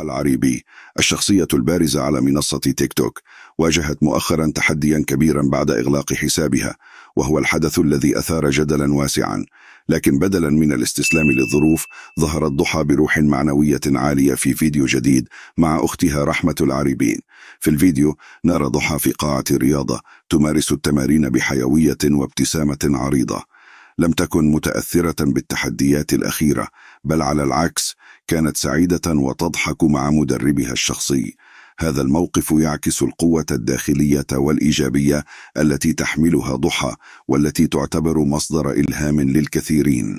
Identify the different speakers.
Speaker 1: العريبي الشخصية البارزة على منصة تيك توك واجهت مؤخرا تحديا كبيرا بعد إغلاق حسابها وهو الحدث الذي أثار جدلا واسعا لكن بدلا من الاستسلام للظروف ظهرت ضحى بروح معنوية عالية في فيديو جديد مع أختها رحمة العريبين في الفيديو نرى ضحى في قاعة رياضة تمارس التمارين بحيوية وابتسامة عريضة لم تكن متأثرة بالتحديات الأخيرة بل على العكس كانت سعيدة وتضحك مع مدربها الشخصي هذا الموقف يعكس القوة الداخلية والإيجابية التي تحملها ضحى والتي تعتبر مصدر إلهام للكثيرين